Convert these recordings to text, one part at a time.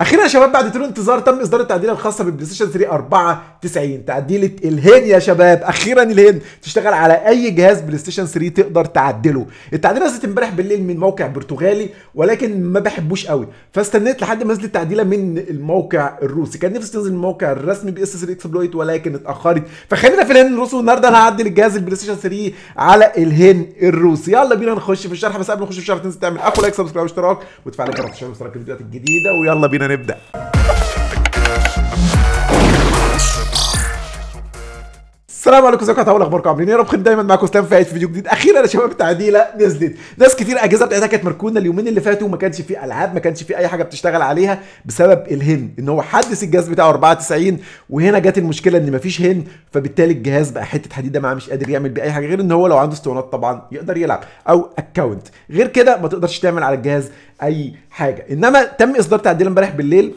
اخيرا يا شباب بعد طول انتظار تم اصدار التعديله الخاصه بالبلاي ستيشن 3 94 تعديله الهين يا شباب اخيرا الهين تشتغل على اي جهاز بلاي ستيشن 3 تقدر تعدله التعديله نزلت امبارح بالليل من موقع برتغالي ولكن ما بحبوش قوي فاستنيت لحد ما نزلت التعديله من الموقع الروسي كان نفسي تنزل من الموقع الرسمي بي اس 3 اكسبلويت ولكن اتاخرت فخلينا في الهين الروسي والنهارده هنعدل هعدل الجهاز البلاي ستيشن 3 على الهين الروسي يلا بينا نخش في الشرح بس قبل ما نخش في الشرح تنزل تعمل اكو لايك سبسكرايب واشتراك وتفعل الجرس عشان الفيديوهات الجديده ويلا بينا نبدأ السلام عليكم ازيكم هتقول اخباركم عاملين يا رب خير دايما معاكم اسلام فايز في فيديو جديد اخيرا يا شباب التعديله نزلت ناس كتير اجهزه بتاعتها كانت مركونه اليومين اللي فاتوا وما كانش في العاب ما كانش في اي حاجه بتشتغل عليها بسبب الهن ان هو حدث الجهاز بتاعه 94 وهنا جت المشكله ان ما فيش هن فبالتالي الجهاز بقى حته حديده معاه مش قادر يعمل باي حاجه غير ان هو لو عنده اسطوانات طبعا يقدر يلعب او اكونت غير كده ما تقدرش تعمل على الجهاز اي حاجه انما تم اصدار تعديل امبارح بالليل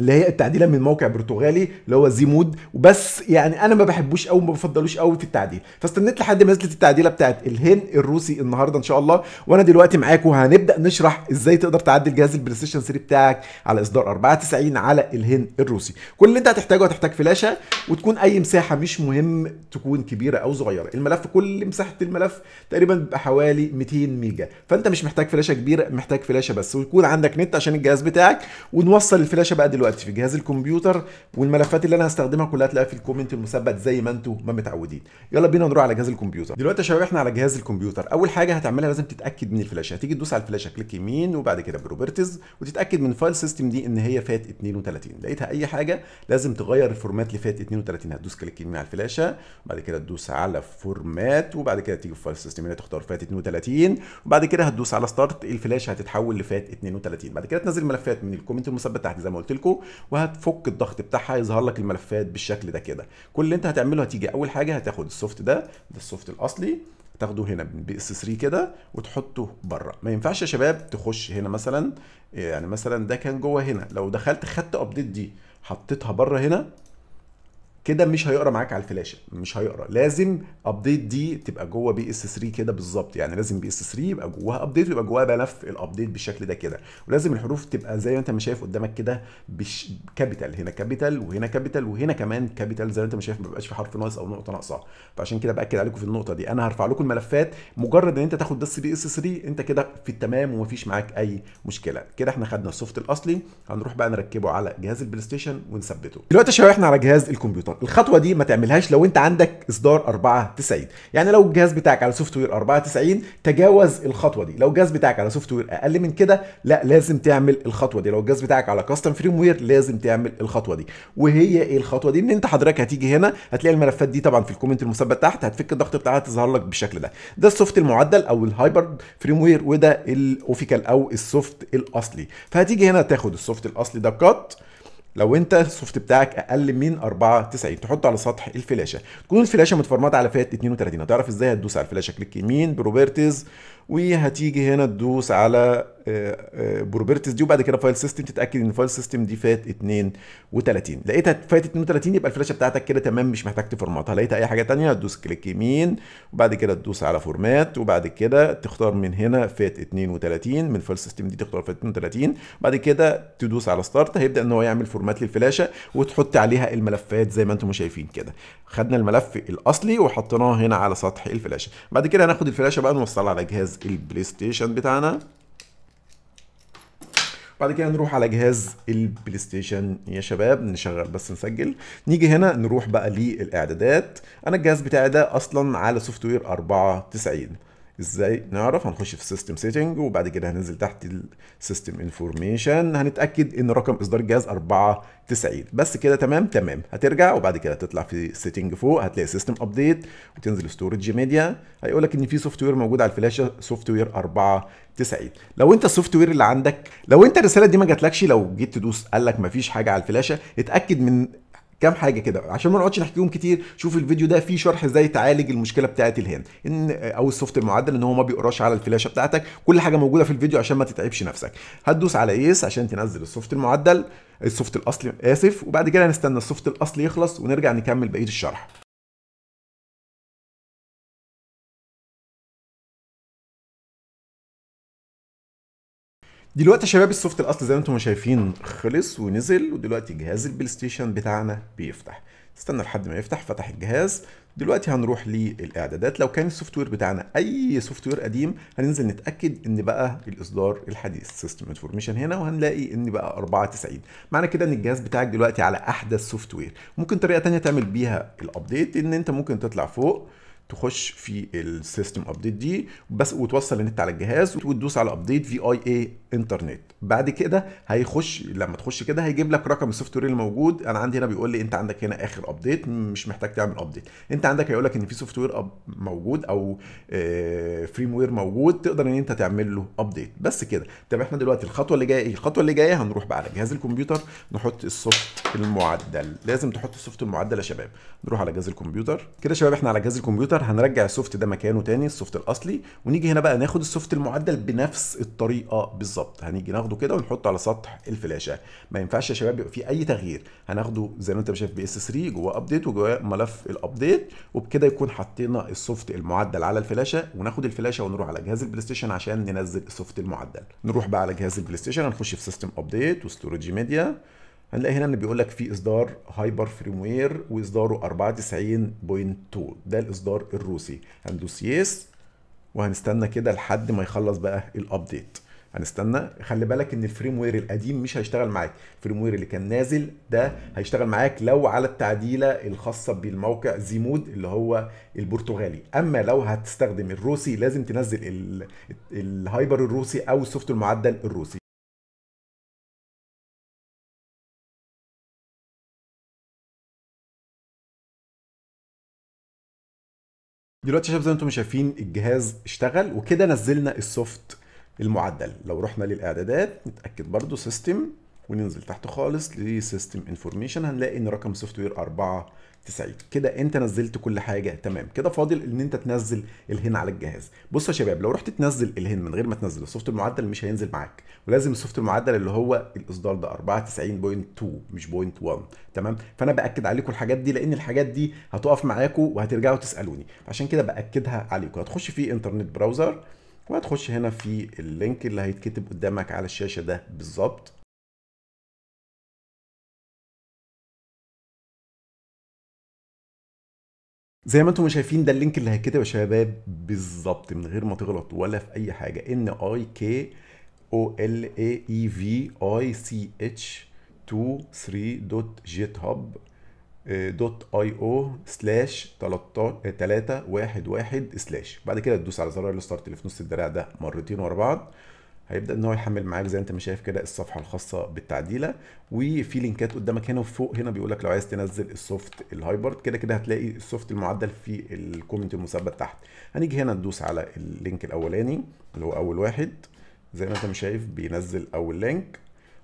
اللي هي التعديله من موقع برتغالي اللي هو زي مود وبس يعني انا ما بحبوش قوي ما بفضلوش قوي في التعديل فاستنيت لحد ما نزلت التعديله بتاعت الهن الروسي النهارده ان شاء الله وانا دلوقتي معاكم هنبدا نشرح ازاي تقدر تعدل جهاز البلاي ستيشن 3 بتاعك على اصدار 94 على الهن الروسي كل اللي انت هتحتاجه هتحتاج فلاشه وتكون اي مساحه مش مهم تكون كبيره او صغيره الملف كل مساحه الملف تقريبا بيبقى حوالي 200 ميجا فانت مش محتاج فلاشه كبيره محتاج فلاشه بس ويكون عندك نت عشان الجهاز بتاعك ونوصل الفلاشه بقى دلوقتي دلوقتي في جهاز الكمبيوتر والملفات اللي انا هستخدمها كلها هتلاقيها في الكومنت المثبت زي ما انتم ما متعودين يلا بينا نروح على جهاز الكمبيوتر دلوقتي يا شباب احنا على جهاز الكمبيوتر اول حاجه هتعملها لازم تتاكد من الفلاشه هتيجي تدوس على الفلاشه كليك يمين وبعد كده بروبرتيز وتتاكد من فايل سيستم دي ان هي فات 32 لقيتها اي حاجه لازم تغير الفورمات لفات 32 هتدوس كليك يمين على الفلاشه وبعد كده تدوس على فورمات وبعد كده تيجي في فايل سيستم هنا تختار فات 32 وبعد كده هتدوس على ستارت الفلاشه هتتحول لفات 32 بعد كده تنزل ملفات من الكومنت المثبت تحت زي ما قلت لكم كله وهتفك الضغط بتاعها يظهر لك الملفات بالشكل ده كده كل اللي انت هتعمله هتيجي اول حاجه هتاخد السوفت ده ده السوفت الاصلي تاخده هنا بي اس 3 كده وتحطه بره ما ينفعش يا شباب تخش هنا مثلا يعني مثلا ده كان جوه هنا لو دخلت خدت ابديت دي حطيتها بره هنا كده مش هيقرا معاك على الفلاشه مش هيقرا لازم ابديت دي تبقى جوه بي اس 3 كده بالظبط يعني لازم بي اس 3 يبقى جواها ابديت ويبقى جواها ملف الابديت بالشكل ده كده ولازم الحروف تبقى زي ما انت ما شايف قدامك كده بش... كابيتال هنا كابيتال وهنا كابيتال وهنا كمان كابيتال زي ما انت ما شايف ما بيبقاش في حرف ناقص او نقطه ناقصه فعشان كده باكد عليكم في النقطه دي انا هرفع لكم الملفات مجرد ان انت تاخد بس بي اس 3 انت كده في التمام ومفيش معاك اي مشكله كده احنا خدنا السوفت الاصلي هنروح بقى نركبه على جهاز البلاي ستيشن ونثبته دلوقتي احنا على جهاز الكمبيوتر الخطوه دي ما تعملهاش لو انت عندك اصدار 94 يعني لو الجهاز بتاعك على سوفت وير 94 تجاوز الخطوه دي لو الجهاز بتاعك على سوفت وير اقل من كده لا لازم تعمل الخطوه دي لو الجهاز بتاعك على كاستم فريم وير لازم تعمل الخطوه دي وهي ايه الخطوه دي ان انت حضرتك هتيجي هنا هتلاقي الملفات دي طبعا في الكومنت المثبت تحت هتفك الضغط بتاعها تظهر لك بالشكل ده ده السوفت المعدل او الهايبرد فريم وير وده الاوفيكال او السوفت الاصلي فهتيجي هنا تاخد السوفت الاصلي ده كات لو انت السوفت بتاعك اقل من 94 تحطه على سطح الفلاشه تكون الفلاشه متفرمطه على فات 32 هتعرف ازاي هتدوس على الفلاشه كليك يمين بروبرتيز وهتيجي هنا تدوس على بروبرتيز دي وبعد كده فايل سيستم تتاكد ان الفايل سيستم دي فات 32 لقيتها فات 32 يبقى الفلاشه بتاعتك كده تمام مش محتاج تفورماتها لقيتها اي حاجه ثانيه تدوس كليك يمين وبعد كده تدوس على فورمات وبعد كده تختار من هنا فات 32 من الفايل سيستم دي تختار فات 32 بعد كده تدوس على ستارت هيبدا ان هو يعمل فورمات للفلاشه وتحط عليها الملفات زي ما انتم شايفين كده خدنا الملف الاصلي وحطيناه هنا على سطح الفلاشه بعد كده هناخد الفلاشه بقى نوصلها على جهاز البلاي ستيشن بتاعنا بعد كده نروح على جهاز البلاي ستيشن يا شباب نشغل بس نسجل نيجي هنا نروح بقى للاعدادات انا الجهاز بتاعي ده اصلا على سوفت وير 94 ازاي نعرف هنخش في سيستم سيتنج وبعد كده هننزل تحت السيستم انفورميشن هنتاكد ان رقم اصدار الجهاز 94 بس كده تمام تمام هترجع وبعد كده تطلع في سيتنج فوق هتلاقي سيستم ابديت وتنزل ستورج ميديا هيقول لك ان في سوفت وير موجود على الفلاشه سوفت وير 94 لو انت السوفت وير اللي عندك لو انت الرساله دي ما جاتلكش لو جيت تدوس قال لك ما فيش حاجه على الفلاشه اتاكد من كام حاجه كده عشان ما نقعدش نحكيهم كتير شوف الفيديو ده فيه شرح ازاي تعالج المشكله بتاعه الهان ان او السوفت المعدل ان هو ما بيقراش على الفلاشه بتاعتك كل حاجه موجوده في الفيديو عشان ما تتعبش نفسك هتدوس على ايس عشان تنزل السوفت المعدل السوفت الاصلي اسف وبعد كده هنستنى السوفت الاصلي يخلص ونرجع نكمل بقيه الشرح دلوقتي يا شباب السوفت الاصل زي ما انتم شايفين خلص ونزل ودلوقتي جهاز البلاي ستيشن بتاعنا بيفتح استنى لحد ما يفتح فتح الجهاز دلوقتي هنروح للاعدادات لو كان السوفت وير بتاعنا اي سوفت وير قديم هننزل نتاكد ان بقى الاصدار الحديث سيستم انفورميشن هنا وهنلاقي ان بقى 94 معنى كده ان الجهاز بتاعك دلوقتي على احدث سوفت وير ممكن طريقه ثانيه تعمل بيها الابديت ان انت ممكن تطلع فوق تخش في السيستم ابديت دي بس وتوصل النت على الجهاز وتدوس على ابديت في اي اي انترنت بعد كده هيخش لما تخش كده هيجيب لك رقم السوفت وير الموجود انا عندي هنا بيقول لي انت عندك هنا اخر ابديت مش محتاج تعمل ابديت انت عندك هيقول لك ان في سوفت وير موجود او فريم آه، وير موجود تقدر ان انت تعمل له ابديت بس كده طب احنا دلوقتي الخطوه اللي جايه ايه الخطوه اللي جايه هنروح بقى على جهاز الكمبيوتر نحط السوفت المعدل لازم تحط السوفت المعدل يا شباب نروح على جهاز الكمبيوتر كده يا شباب احنا على جهاز الكمبيوتر فلتر هنرجع السوفت ده مكانه تاني السوفت الاصلي ونيجي هنا بقى ناخد السوفت المعدل بنفس الطريقه بالظبط هنيجي ناخده كده ونحطه على سطح الفلاشه ما ينفعش يا شباب يبقى في اي تغيير هناخده زي ما انت شايف بي اس 3 جواه ابديت وجواه ملف الابديت وبكده يكون حطينا السوفت المعدل على الفلاشه وناخد الفلاشه ونروح على جهاز البلاي ستيشن عشان ننزل السوفت المعدل نروح بقى على جهاز البلاي ستيشن هنخش في سيستم ابديت وستورج ميديا هنلاقي هنا ان بيقول لك في اصدار هايبر فريم وير واصداره 94.2 ده الاصدار الروسي هندوس يس وهنستنى كده لحد ما يخلص بقى الابديت هنستنى خلي بالك ان الفريم وير القديم مش هيشتغل معاك الفريم وير اللي كان نازل ده هيشتغل معاك لو على التعديله الخاصه بالموقع زيمود اللي هو البرتغالي اما لو هتستخدم الروسي لازم تنزل الهايبر الروسي او السوفت المعدل الروسي دلوقتي شايف زي ما انتم شايفين الجهاز اشتغل وكده نزلنا السوفت المعدل لو رحنا للاعدادات نتاكد برضو سيستم وننزل تحت خالص لسيستم انفورميشن هنلاقي ان رقم السوفت وير 4 تسعيد كده انت نزلت كل حاجه تمام كده فاضل ان انت تنزل الهن على الجهاز بص يا شباب لو رحت تنزل الهن من غير ما تنزل السوفت المعدل مش هينزل معاك ولازم السوفت المعدل اللي هو الاصدار ده 94.2 مش بوينت 1 تمام فانا باكد عليكم الحاجات دي لان الحاجات دي هتقف معاكم وهترجعوا تسالوني عشان كده باكدها عليكم هتخش في انترنت براوزر وهتخش هنا في اللينك اللي هيتكتب قدامك على الشاشه ده بالظبط زي ما انتم شايفين ده اللينك اللي هيتكتب يا شباب بالظبط من غير ما تغلط ولا في اي حاجه ان اي كي او ال اي اي في اي سي اتش 23 دوت جيت هاب دوت اي او سلاش 3 سلاش بعد كده تدوس على زرار الستارت اللي في نص الدراع ده مرتين ورا بعض هيبدا ان هو يحمل معاك زي انت ما شايف كده الصفحه الخاصه بالتعديله وفي لينكات قدامك هنا وفوق هنا بيقول لك لو عايز تنزل السوفت الهايبرد كده كده هتلاقي السوفت المعدل في الكومنت المثبت تحت هنيجي هنا ندوس على اللينك الاولاني اللي هو اول واحد زي ما انت شايف بينزل اول لينك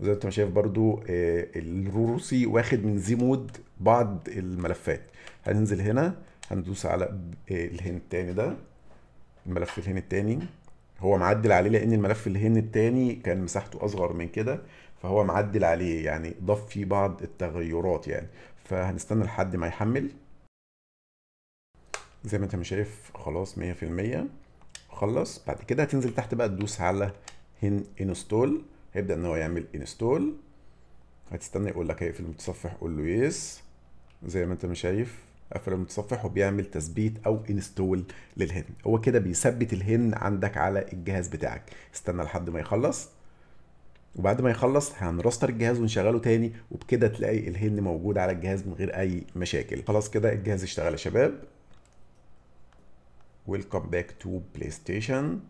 وزي ما انت شايف برضو آه، الروسي واخد من زيمود بعض الملفات هننزل هنا هندوس على آه، الهند التاني ده الملف الهند التاني هو معدل عليه لان الملف الهن التاني كان مساحته اصغر من كده فهو معدل عليه يعني ضاف فيه بعض التغيرات يعني فهنستنى لحد ما يحمل زي ما انت شايف خلاص 100% خلص بعد كده هتنزل تحت بقى تدوس على هن انستول هيبدا ان هو يعمل انستول هتستنى يقول لك هيقفل المتصفح قول له يس زي ما انت شايف في المتصفح وبيعمل تثبيت او انستول للهن هو كده بيثبت الهن عندك على الجهاز بتاعك استنى لحد ما يخلص وبعد ما يخلص هنرستر الجهاز ونشغله تاني وبكده تلاقي الهن موجود على الجهاز من غير اي مشاكل خلاص كده الجهاز اشتغل يا شباب ويلكم باك تو بلاي ستيشن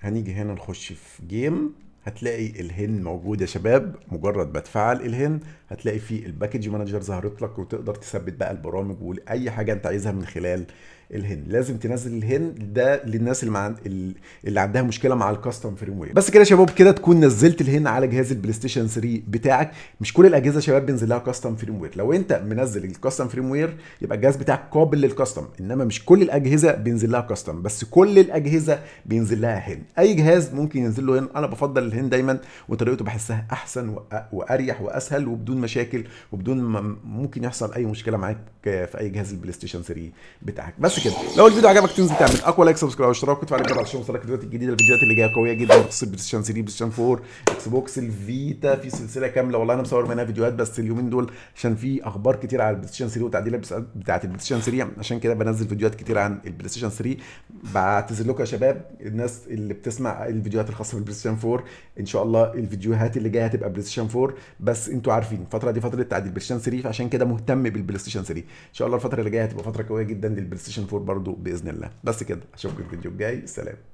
هنيجي هنا نخش في جيم هتلاقي الهن موجود يا شباب مجرد ما تفعل الهن هتلاقي فيه الباكج مانجر ظهرت لك وتقدر تثبت بقى البرامج واي حاجه انت عايزها من خلال الهند لازم تنزل الهند ده للناس اللي مع اللي عندها مشكله مع الكاستم فريم وير بس كده يا شباب كده تكون نزلت الهند على جهاز البلاي ستيشن 3 بتاعك مش كل الاجهزه يا شباب بينزل لها كاستم فريم وير لو انت منزل الكاستم فريم وير يبقى الجهاز بتاعك قابل للكاستم انما مش كل الاجهزه بينزل لها كاستم بس كل الاجهزه بينزل لها هند اي جهاز ممكن ينزل له هند انا بفضل الهند دايما وطريقته بحسها احسن واريح واسهل وبدون مشاكل وبدون ممكن يحصل اي مشكله معاك في اي جهاز البلاي ستيشن 3 بتاعك بس كده لو الفيديو عجبك تنزل تعمل اقوى لايك سبسكرايب واشتراك وتفعل الجرس عشان يوصلك الفيديوهات الجديده الفيديوهات اللي جايه قويه جدا بخصوص بلاي ستيشن 3 بلاي ستيشن 4 اكس بوكس الفيتا في سلسله كامله والله انا مصور منها فيديوهات بس اليومين دول عشان في اخبار كتير على البلاي ستيشن 3 وتعديلات بتاعه البلاي ستيشن 3 عشان كده بنزل فيديوهات كتير عن البلاي ستيشن 3 بعتذر لكم يا شباب الناس اللي بتسمع الفيديوهات الخاصه بالبلايستيشن 4 ان شاء الله الفيديوهات اللي جايه هتبقى بلايستيشن 4 بس انتوا عارفين الفتره دي فتره تعديل بلايستيشن 3 فعشان كده مهتم بالبلايستيشن 3 ان شاء الله الفتره اللي جايه هتبقى فتره قويه جدا للبلايستيشن 4 برضو باذن الله بس كده اشوفكم الفيديو الجاي سلام